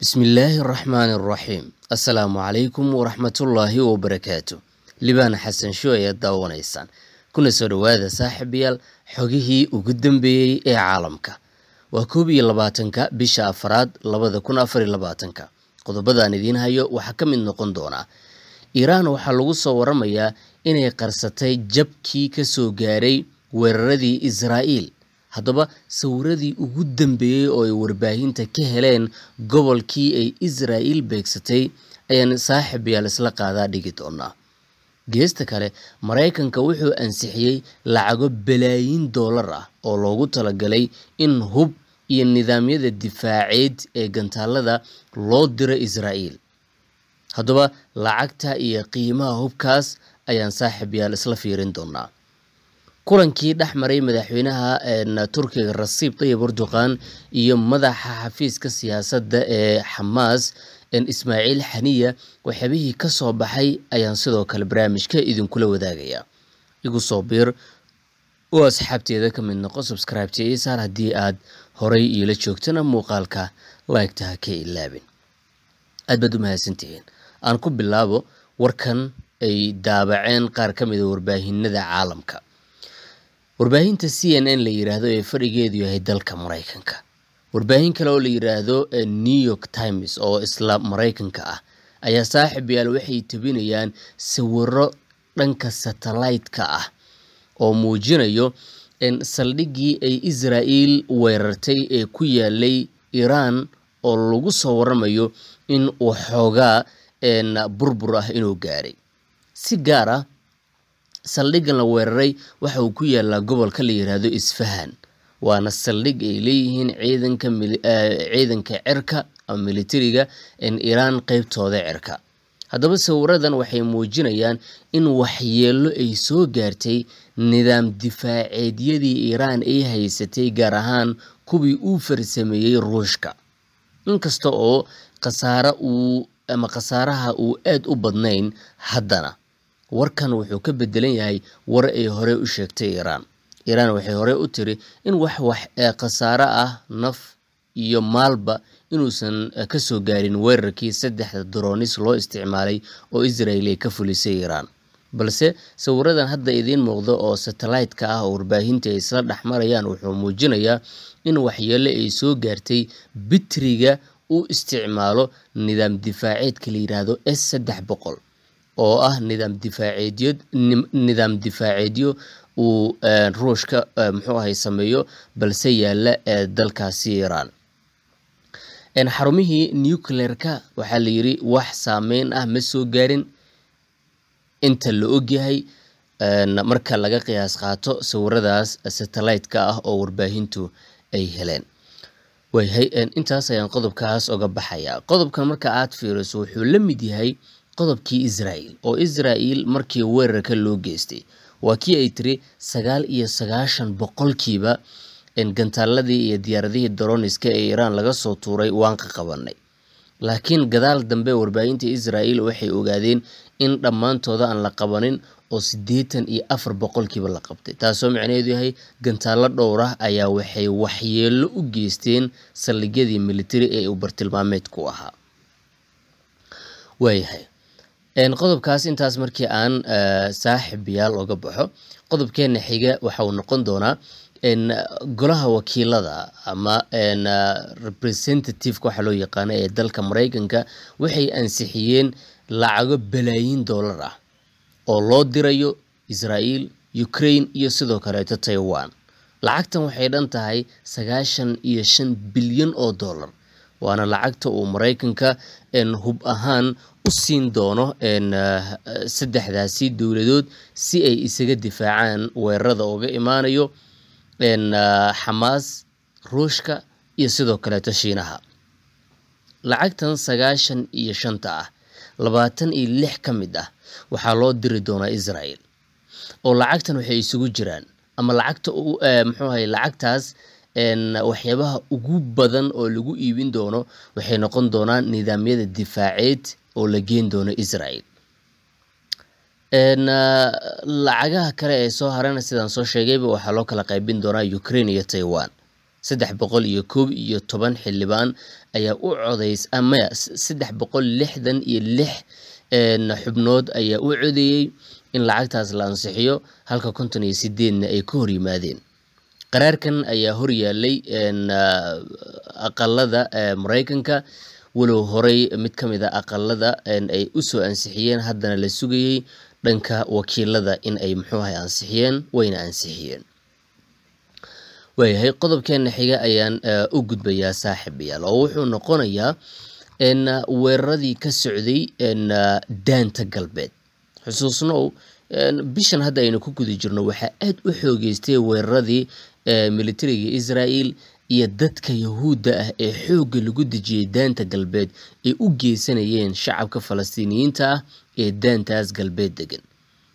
bismillaahi araxmaani araxiim assalaamu calaykum waraxmatullaahi wabarakaatu libaan xasan show ayaad daawanaysaan kuna soo dhawaada saaxiibayaal xogihii ugu dambeeyey ee caalamka waa koob iyo labaatanka bisha afaraad labada kun afariyo labaatanka qodobadaan idiin hayo waxaa ka mid noqon doonaa iiraan waxaa lagu soo waramayaa inay qarsatay jabkii ka soo gaaray weeraradii israa'iil haddaba sawiradii ugu dambeeyey oo ay warbaahinta ka heleen gobolkii ay israa'il beegsatay ayaan saaxib yaal isla qaadaa dhigi doonaa geesta kale maraykanka wuxuu ansixiyey lacago balaayiin doolar ah oo loogu talagalay in hub iyo nidaamyada difaaceed ee gantaalada loo diro israa'iil haddaba lacagta iyo qiimaha hubkaas ayaan saaxib yaal isla fiirin doonaa kulankii dhex maray madaxweynaha turkiga rasiib tayib erdogan iyo madaxa xafiiska siyaasadda ee xamaas ismaaciil xaniya waxyaabihii kasoo baxay ayaan sidoo kale barnaamijka idinkula wadaagaya igu soo biir oo asxaabteeda ka mid noqo subscribe-ta saar haddii aad horay iila joogtana muuqaalka laygta ka ilaabin aad baad u mahadsantihiin aan ku bilaabo warkan ay daabaceen qaar ka a ah warbaahinada caalamka warbaahinta c n n la yidhaahdo ee fadhigeedu yahay dalka maraykanka warbaahin kale oo la yiraahdo eh, new york times oo isla maraykanka ah ayaa saaxib yaal waxay tabinayaan sawiro dhanka satellayte ah oo muujinayo in saldhiggii ay israa'el weerartay ee ku yaalay iiraan oo lagu soo waramayo in uu xoogaa eh, burbur ah inuu gaaray si gaar ah saldhiggan la weeraray waxa uu ku yaalaa gobolka la yiraahdo isfahan waana saldhig ay leeyihiin ciidanka ciidanka cirka ama militariga in iiraan qeybtooda cirka haddaba sawiradan waxay muujinayaan in waxyeello ay soo gaartay nidaam difaaceedyadii iiraan ay haysatay gaar ahaan kuwii uu farsameeyey ruushka inkasta oo khasaare uu ama khasaaraha uu aada u badnayn haddana warkan wuxuu ka bedelan yahay war ay hore u sheegtay iiraan iiraan waxay horey u tiri in wax wax ee khasaare ah naf iyo maalba inuusan eh, kasoo gaarin weerarkii saddexda daroonis loo isticmaalay oo israel ay ka fulisay iiraan balse sawiradan hadda idiin muuqda oo satellaytka ah oo warbaahinta ay isla dhex marayaan wuxuu muujinayaa in waxyeele ay soo gaartay bitriga u isticmaalo nidaam difaaceedka la yidhaahdo s saddex boqol oo ah nidaam difaaceedyo nidaam difaaceedyo uu eh, ruushka eh, muxuu ahay sameeyo balse yaala eh, dalkaasi iiraan xarumihii nucleerka waxaa la yiri wax saameyn ah ma soo gaarin inta la ogyahay marka laga qiyaas qaato sawiradaas satellite ah oo warbaahintu ay heleen intaas ayaan qodobkaas oga baxaya qodobkan marka aada fiiriso wuxuu la mid yahay qodobkii Israa'iil oo Israa'iil markii weerarka loo geystay waa kii ay tiri sagaal iyo sagaashan boqolkiiba gantaaladii iyo diyaaradihii daroniska ee Iiraan laga soo tuuray waan qaqabanay laakiin gadaal dambe warbaahinta Israa'iil waxay ogaadeen in dhammaantooda aan la qabanin oo sideetan iyo afar boqolkiiba la qabtay taasoo micnaheedu yahay gantaalo dhowr ah ayaa waxay waxyeello u geysteen saldhigyadii militari ee uu bartilmaameedku ahaa waayahay qodobkaas intaas markii aan eh, saaxiibyaal oga baxo qodobkeena xiga waxauu noqon doonaa golaha wakiilada ama representativeka waxaa loo yaqaano ee dalka maraykanka waxay ansixiyeen lacago balaayiin dollar ah oo loo dirayo israael ukraine iyo sidoo kaleeto taiwan lacagtan waxay dhan tahay sagaashan iyo shan bilyan oo dollar waana lacagta uu maraykanka hub ahaan u siin doono eh, saddexdaasi dowladood si ay isaga difaacaan weerarada uga imaanayo xamaas eh, ruushka iyo sidoo kaleeto shiinaha lacagtan sagaashan iyo shanta ah labaatan iyo lix ka mid ah waxaa loo diri doonaa israel oo lacagtan waxay isugu jiraan ama lacagta eh, muxuu ahay lacagtaas waxyaabaha ugu badan oo lagu iibin doono waxay noqon doonaan nidaamyada difaaceed oo la geen doono israel ah, lacagaha kale ee soo harana sidaan soo sheegayba waxaa loo kala qaybin doonaa ukraine iyo taiwan saddex boqol iyo koob iyo toban xildhibaan ayaa u codeys amaya saddex boqol lixdan iyo lix xubnood ayaa u codeeyey in lacagtaas la ansixiyo halka konton iyo sideedna ay ka hor yimaadeen qaraarkan ayaa hor yaalay ah, aqalada eh, mareykanka walow horey mid ka a ah aqalada ay usoo ansixiyeen haddana la sugayey dhanka wakiilada in ay muxuuahay ansixiyeen wayna ansixiyeen waayahay qodobkeena xiga ayaan eh, u gudbayaa saaxiibayaal oo wuxuu noqonayaa weeraradii ka socday daanta galbeed xusuusnow bishan hadda aynu ku guda jirno waxaa aada u xoogeystay weeraradii eh, militariga israel iyo dadka Yahuudda ah ee xoogga lagu dejiyay daanta galbeed ay u geysanayeen shacabka Falastiiniyiinta ah ee daantaas galbeed degan.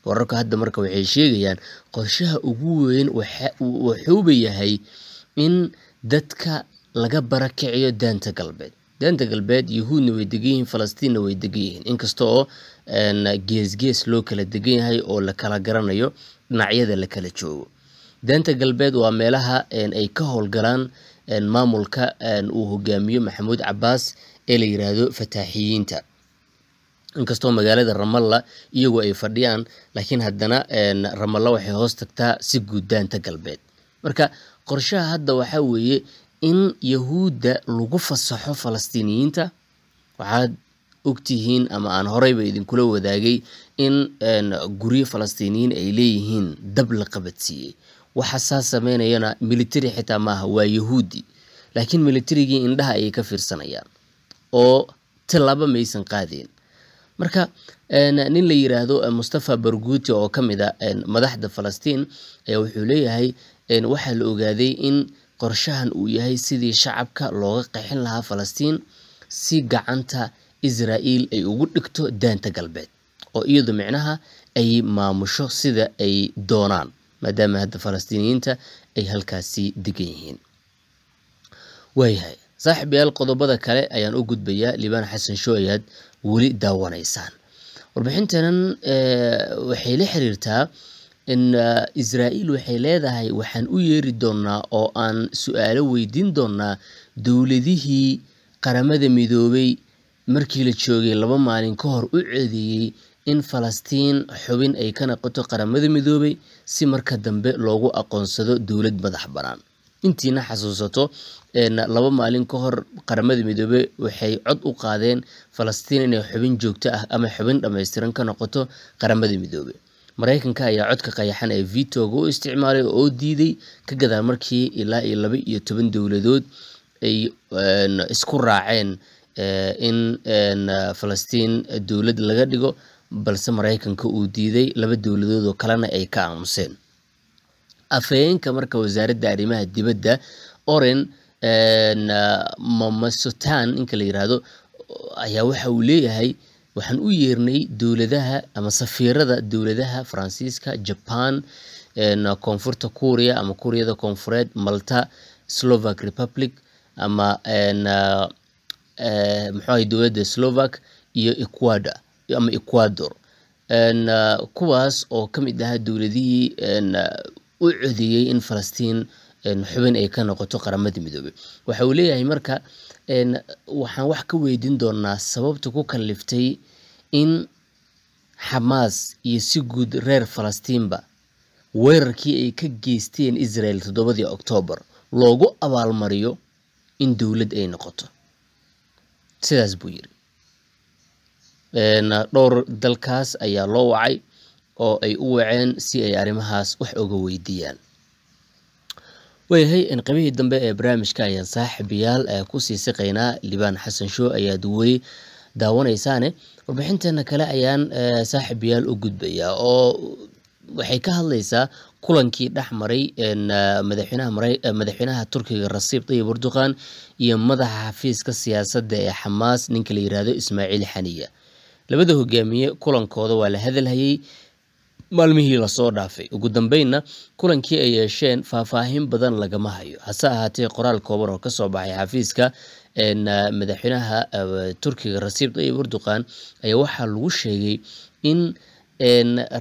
Wararka hadda marka waxay sheegayaan qorshaha ugu weyn wuxuuba yahay in dadka laga barakiciyo daanta galbeed. daanta galbeed yahuudna way degan yihiin falastiinna way degan yihiin inkasta oo gees loo kala degan yahay oo la kala garanayo dhinacyada la kala joogo daanta galbeed waa meelaha ay ka howlgalaan maamulka uu hogaamiyo maxamuud cabaas ee la yiraahdo fataaxiyiinta inkastoo magaalada ramalla iyagu ay fadhiyaan laakiin haddana ramalla waxay hoos tagtaa si guud daanta galbeed marka qorshaha hadda waxaa weeye in yahuudda lagu fasaxo falastiiniyiinta waxaad ogtihiin ama aan horeyba idinkula wadaagay in guryo falastiiniyiin ay leeyihiin dab la qabadsiiyey waxa saa sameynayana militari xitaa maaha waa yahuudi laakiin militarigii indhaha ayay ka fiirsanayaan oo tilaba maysan qaadeen marka nin la yiraahdo eh, mustafa barguuti oo ka mid ah, madaxda falastiin ayaa wuxuu leeyahay waxaa la ogaaday in qorshahan uu yahay sidii shacabka looga qixin lahaa falastiin si gacanta israa'iil ay ugu dhigto daanta galbeed oo iyadu micnaha ay maamusho sida ay doonaan maadaama hadda falastiiniyiinta ay halkaasi degan yihiin waayahay saaxiibayaal qodobada kale ayaan u gudbayaa libaan xasan shooyaad weli daawanaysaan warbixinteenan eh, waxay la xiriirtaa in israa eh, israa'iil waxay leedahay waxaan u yeeri doonaa oo aan su-aalo weydiin doonaa dowladihii qaramada midoobay markii la joogay laba maalin ka hor u ceedeeyey in Falastiin xubin ay ka noqoto qaramada midoobay si marka dambe loogu aqoonsado dowlad madax banaan intiina xasuusato laba maalin ka hor qaramada midoobey waxay cod u qaadeen falastiin inay xubin joogto ah ama xubin dhammaystiran ka noqoto qaramada midoobey maraykanka ayaa codka qayaxan ee vitoga u isticmaalay oo diiday ka gadaan markii ilaa iyo laba iyo toban dowladood ay isku raaceen in falastiin dowlad laga dhigo balse maraykanka uu diiday laba dowladood oo kalena ay ka aamuseen afhayeenka marka wasaaradda arrimaha dibadda oren mamasotan ninka la yirahdo ayaa waxa uu leeyahay waxaan u yeernay dowladaha ama safiirada dowladaha faransiiska jaban koonfurta kuuriya ama kuuriyada koonfureed malta slovak republic ama eh, eh, ahay dowladda slovak iyo equador ama ecuador ah, kuwaas oo ka mid ahaa dowladihii n ah, u codeeyey in falastiin xubin ay ka noqoto qaramada midoobey waxa uu leeyahay marka n waxaan wax ka weydiin doonaa sababta ku kaliftay in xamaas iyo si guud reer falastiinba weerarkii ay ka geysteen israel toddobadii oktoobar loogu abaalmariyo in dowlad ay noqoto sidaas buu yiri dhowr dalkaas ayaa loo wacay oo ay u waceen si ay arrimahaas wax oga weydiiyaan waayahay qabihii dambe ee barnaamijka ayaan saaxiibayaal eh, kusii siqaynaa libaan xasan show ayaad weli daawanaysaane eh, warbixinteena kale ayaan eh, saaxiibayaal u gudbayaa oo waxay ka hadlaysaa kulankii dhex maray madaxweynaha turkiga rasiib tayib erdogan iyo madaxa xafiiska siyaasadda ee xamaas ninka la yiraahdo ismaaciil xaniya labada hogaamiye kulankooda waa la hadalhayay maalmihii lasoo dhaafay ugu dambeynna kulankii ay yeesheen faahfaahin badan lagama hayo hase ahaatee qoraal kooban oo kasoo baxay xafiiska madaxweynaha turkiga rasiib tayib erdogan ayaa waxaa lagu sheegay in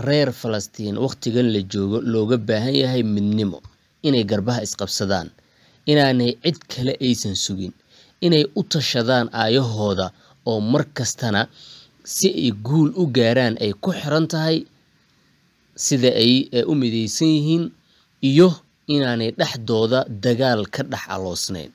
reer falastiin wakhtigan la joogo looga baahan yahay midnimo inay garbaha isqabsadaan inaanay cid kale aysan sugin inay u tashadaan aayahooda oo mar kastana si ay guul u gaaraan ay ku xiran tahay sida ay eh, u midaysan yihiin iyo inaanay dhexdooda dagaal ka dhex aloosnayn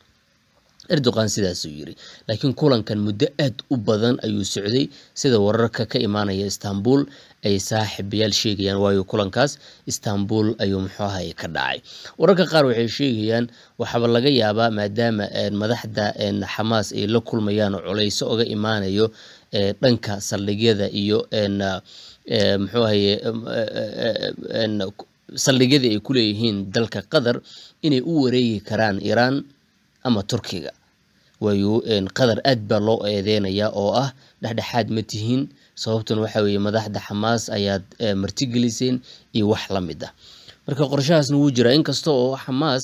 erdoqan sidaasuu yiri laakiin kulankan muddo aad u badan ayuu socday sida wararka ka imaanaya istanbul ay saaxiibayaal sheegayaan waayo kulankaas istanbul ayuu muxuu ahay ka dhacay wararka qaar waxay sheegayaan waxaaba laga yaabaa maadaama eh, madaxda xamaas eh, ay la kulmayaan oo culayso oga imaanayo dhanka saldhigyada iyo ah, mxuu ahaye saldhigyadii ay ku leeyihiin dalka qatar inay u wareegi karaan iraan ama turkiga waayo qatar aad baa loo eedeynayaa oo ah dhexdhexaad ma tihiin sababtan waxa weeye madaxda xamaas ayaad martigeliseen iyo wax lamid mid ah marka qorshahaasna wuu jiraa inkasta oo xamaas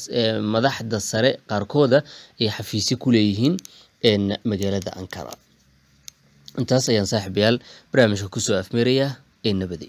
madaxda sare qaarkooda ay xafiisyo ku leeyihiin magaalada ankara intaas ayaan saaxiibayaal barnaamijka kusoo afmeeraya ee nabadi